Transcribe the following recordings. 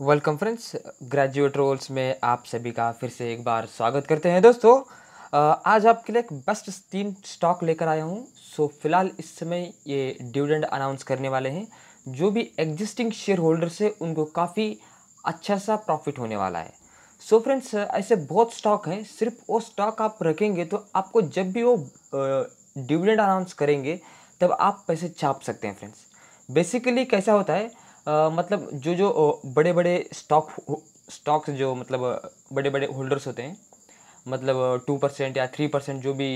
welcome friends graduate roles में आप सभी का फिर से एक बार स्वागत करते हैं दोस्तों आज आपके लिए एक बेस्ट तीन स्टॉक लेकर आया हूं सो फिलहाल इस समय ये डिविडेंड अनाउंस करने वाले हैं जो भी एग्जिस्टिंग शेयर होल्डर्स है उनको काफ़ी अच्छा सा प्रॉफिट होने वाला है सो फ्रेंड्स ऐसे बहुत स्टॉक हैं सिर्फ वो स्टॉक आप रखेंगे तो आपको जब भी वो डिविडेंड अनाउंस करेंगे तब आप पैसे छाप सकते हैं फ्रेंड्स बेसिकली कैसा होता है आ, मतलब जो जो बड़े बड़े स्टॉक स्टॉक्स जो मतलब बड़े बड़े होल्डर्स होते हैं मतलब टू परसेंट या थ्री परसेंट जो भी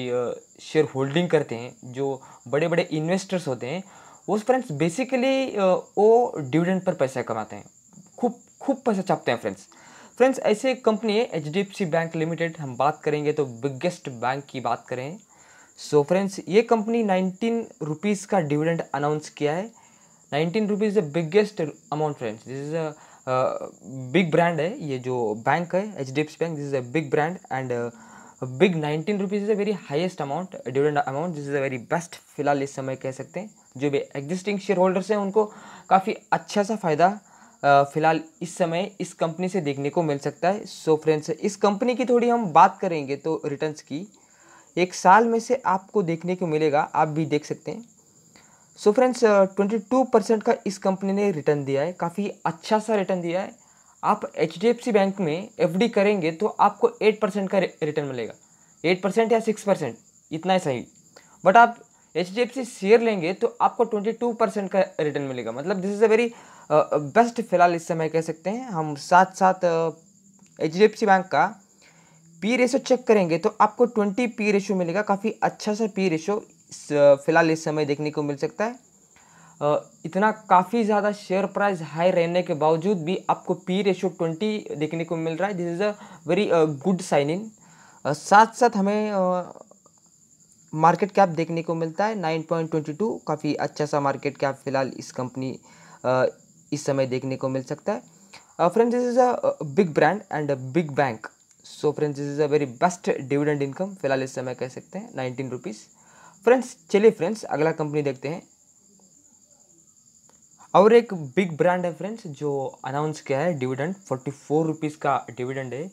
शेयर होल्डिंग करते हैं जो बड़े बड़े इन्वेस्टर्स होते हैं वो फ्रेंड्स बेसिकली वो डिविडेंड पर पैसा कमाते हैं खूब खूब पैसा छापते हैं फ्रेंड्स फ्रेंड्स ऐसे कंपनी है H D F C bank limited हम बात करेंगे तो बिगेस्ट बैंक की बात करें सो so फ्रेंड्स ये कंपनी नाइनटीन रुपीज़ का डिविडेंड अनाउंस किया है nineteen rupees the biggest amount friends this is a big brand है ये जो बैंक है H D F C bank this is a big brand and big nineteen rupees is a very heist amount dividend amount this is a very best फिलहाल इस समय कह सकते हैं जो भी एग्जिस्टिंग शेयर होल्डर्स हैं उनको काफ़ी अच्छा सा फ़ायदा uh, फिलहाल इस समय इस कंपनी से देखने को मिल सकता है सो so फ्रेंड्स इस कंपनी की थोड़ी हम बात करेंगे तो रिटर्न्स की एक साल में से आपको देखने को मिलेगा आप भी देख सकते हैं so friends twenty two percent का इस कंपनी ने रिटर्न दिया है काफ़ी अच्छा सा रिटर्न दिया है आप एच बैंक में एफ करेंगे तो आपको एट परसेंट का रिटर्न मिलेगा एट परसेंट या सिक्स परसेंट इतना ही सही बट आप एच शेयर लेंगे तो आपको ट्वेंटी टू परसेंट का रिटर्न मिलेगा मतलब this is a very best फिलहाल इस समय कह सकते हैं हम साथ साथ एच uh, बैंक का पी रेशो चेक करेंगे तो आपको ट्वेंटी पी रेशो मिलेगा काफ़ी अच्छा सा पी रेशो फिलहाल इस समय देखने को मिल सकता है इतना काफ़ी ज़्यादा शेयर प्राइस हाई रहने के बावजूद भी आपको पी रेशो ट्वेंटी देखने को मिल रहा है this is a very good sign इन साथ साथ हमें मार्केट कैप देखने को मिलता है नाइन पॉइंट ट्वेंटी टू काफ़ी अच्छा सा मार्केट कैप फिलहाल इस कंपनी इस समय देखने को मिल सकता है friends this is a big brand and a big bank so friends this is a very best dividend income फिलहाल इस समय कह सकते हैं नाइनटीन रुपीज़ फ्रेंड्स चलिए फ्रेंड्स अगला कंपनी देखते हैं और एक बिग ब्रांड है फ्रेंड्स जो अनाउंस किया है डिविडेंड फोर्टी फोर रुपीज़ का डिविडेंड है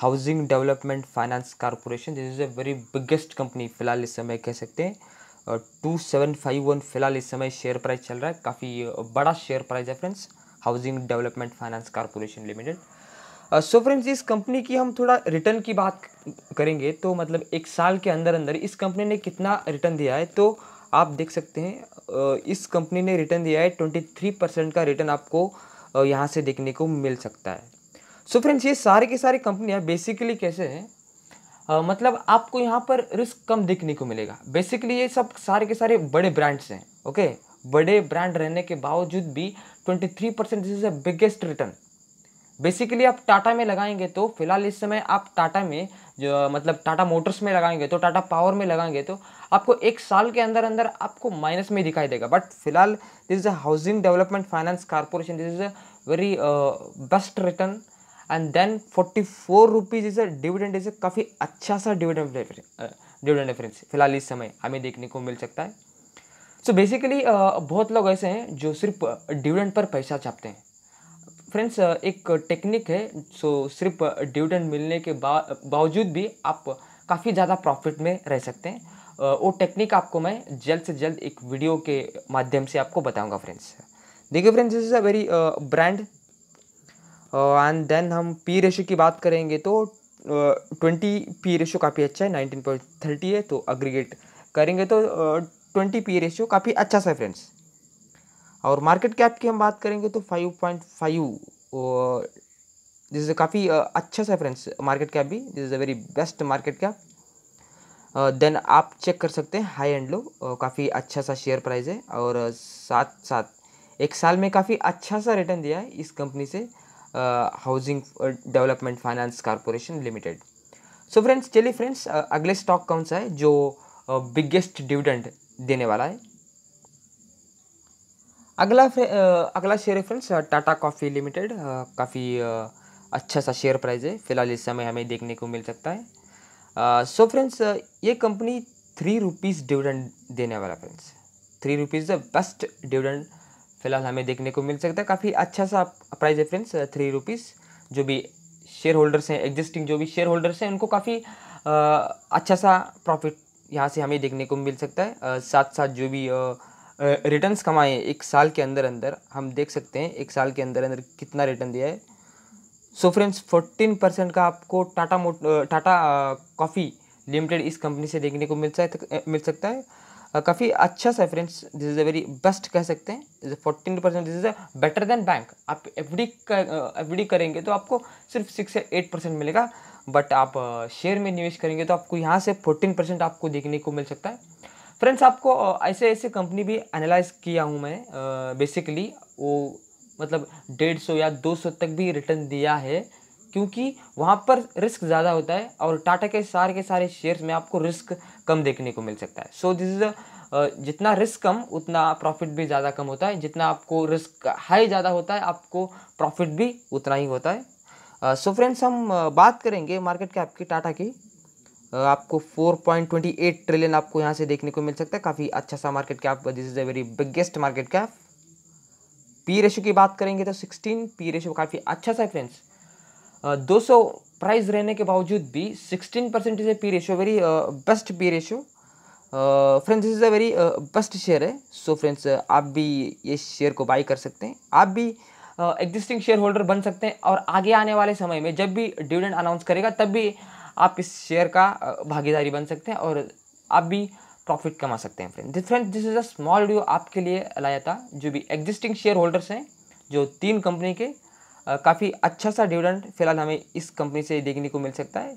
housing development finance corporation this is a very biggest company फ़िलहाल इस समय कह सकते हैं टू सेवन फाइव वन फिलहाल इस समय शेयर प्राइस चल रहा है काफ़ी बड़ा शेयर प्राइस है friends housing development finance corporation limited so friends इस कंपनी की हम थोड़ा रिटर्न की बात करेंगे तो मतलब एक साल के अंदर अंदर इस कंपनी ने कितना रिटर्न दिया है तो आप देख सकते हैं इस कंपनी ने रिटर्न दिया है ट्वेंटी थ्री परसेंट का रिटर्न आपको यहाँ से देखने को मिल सकता है सो so फ्रेंड्स ये सारे के सारी कंपनियाँ बेसिकली कैसे हैं Uh, मतलब आपको यहाँ पर रिस्क कम देखने को मिलेगा बेसिकली ये सब सारे के सारे बड़े ब्रांड्स हैं ओके बड़े ब्रांड रहने के बावजूद भी 23 percent this is biggest return basically आप टाटा में लगाएंगे तो फिलहाल इस समय आप टाटा में जो मतलब टाटा मोटर्स में लगाएंगे तो टाटा पावर में लगाएंगे तो आपको एक साल के अंदर अंदर आपको माइनस में दिखाई देगा बट फिलहाल this is a housing development finance corporation this is a very best return and then forty four rupees is a dividend is a काफ़ी अच्छा सा डिविडेंड डिविडेंड डिफरेंस फिलहाल इस समय हमें देखने को मिल सकता है सो so बेसिकली uh, बहुत लोग ऐसे हैं जो सिर्फ डिविडेंड uh, पर पैसा छापते हैं फ्रेंड्स uh, एक टेक्निक है सो सिर्फ डिविडेंड uh, मिलने के बावजूद भी आप काफ़ी ज़्यादा प्रॉफिट में रह सकते हैं uh, वो टेक्निक आपको मैं जल्द से जल्द एक वीडियो के माध्यम से आपको बताऊंगा फ्रेंड्स देखिए friends this is a very brand and then हम पी रेशो की बात करेंगे तो ट्वेंटी पी रेशो काफ़ी अच्छा है नाइनटीन पॉइंट थर्टी है तो अग्रीगेट करेंगे तो ट्वेंटी पी रेशो काफ़ी अच्छा सा है फ्रेंड्स और मार्केट कैप की हम बात करेंगे तो five point five this is काफ़ी अच्छा सा फ्रेंड्स मार्केट कैप भी this is a very best market cap then आप चेक कर सकते हैं हाई एंड लो काफ़ी अच्छा सा शेयर प्राइस है और साथ साथ एक साल में काफ़ी अच्छा सा रिटर्न दिया है इस कंपनी से housing development finance corporation limited so friends चलिए फ्रेंड्स अगले स्टॉक कौन सा है जो बिगेस्ट डिविडेंड देने वाला है अगला अगला शेयर है फ्रेंड्स टाटा कॉफ़ी लिमिटेड काफ़ी अच्छा सा शेयर प्राइस है फिलहाल इस समय हमें देखने को मिल सकता है सो फ्रेंड्स ये कंपनी थ्री रुपीज़ डिविडेंड देने वाला friends three rupees the best dividend फिलहाल हमें देखने को मिल सकता है काफ़ी अच्छा सा प्राइस है फ्रेंड्स थ्री रुपीज़ जो भी शेयर होल्डर्स हैं एग्जिस्टिंग जो भी शेयर होल्डर्स हैं उनको काफ़ी अच्छा सा प्रॉफिट यहाँ से हमें देखने को मिल सकता है साथ साथ जो भी रिटर्न्स कमाए एक साल के अंदर अंदर हम देख सकते हैं एक साल के अंदर अंदर कितना रिटर्न दिया है सो फ्रेंड्स फोर्टीन परसेंट का आपको टाटा मोट टाटा कॉफ़ी लिमिटेड इस कंपनी से देखने को मिल सकता मिल सकता है काफ़ी अच्छा सा friends this is a very best कह सकते हैं fourteen percent this is a better than bank आप एफ डी एफ डी करेंगे तो आपको सिर्फ सिक्स या एट परसेंट मिलेगा बट आप शेयर में निवेश करेंगे तो आपको यहाँ से फोर्टीन परसेंट आपको देखने को मिल सकता है फ्रेंड्स आपको ऐसे ऐसे कंपनी भी एनालाइज किया हूँ मैं बेसिकली वो मतलब डेढ़ सौ या दो सौ तक भी रिटर्न दिया है क्योंकि वहाँ पर रिस्क ज़्यादा होता है और टाटा के सारे के सारे शेयर्स में आपको रिस्क कम देखने को मिल सकता है सो दिस इज़ जितना रिस्क कम उतना प्रॉफिट भी ज़्यादा कम होता है जितना आपको रिस्क हाई ज़्यादा होता है आपको प्रॉफिट भी उतना ही होता है सो uh, फ्रेंड्स so हम बात करेंगे मार्केट कैप की टाटा की आपको 4.28 ट्रिलियन आपको यहाँ से देखने को मिल सकता है काफ़ी अच्छा सा market cap this is a very biggest market cap P ratio की बात करेंगे तो 16 पी रेशो काफ़ी अच्छा सा है फ्रेंड्स दो सौ प्राइस रहने के बावजूद भी 16 percent is a P ratio very best P ratio friends is a very best share है सो so, फ्रेंड्स आप भी ये शेयर को बाई कर सकते हैं आप भी एग्जिस्टिंग शेयर होल्डर बन सकते हैं और आगे आने वाले समय में जब भी डिविडेंड अनाउंस करेगा तब भी आप इस शेयर का भागीदारी बन सकते हैं और आप भी प्रॉफिट कमा सकते हैं friend friend this is a small video आपके लिए लाया था जो भी एग्जिस्टिंग शेयर होल्डर्स हैं जो तीन कंपनी के काफ़ी अच्छा सा डिविडेंड फिलहाल हमें इस कंपनी से देखने को मिल सकता है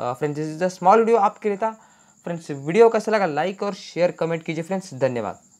friends this is a small video आपके लिए था फ्रेंड्स वीडियो कैसा लगा लाइक और शेयर कमेंट कीजिए फ्रेंड्स धन्यवाद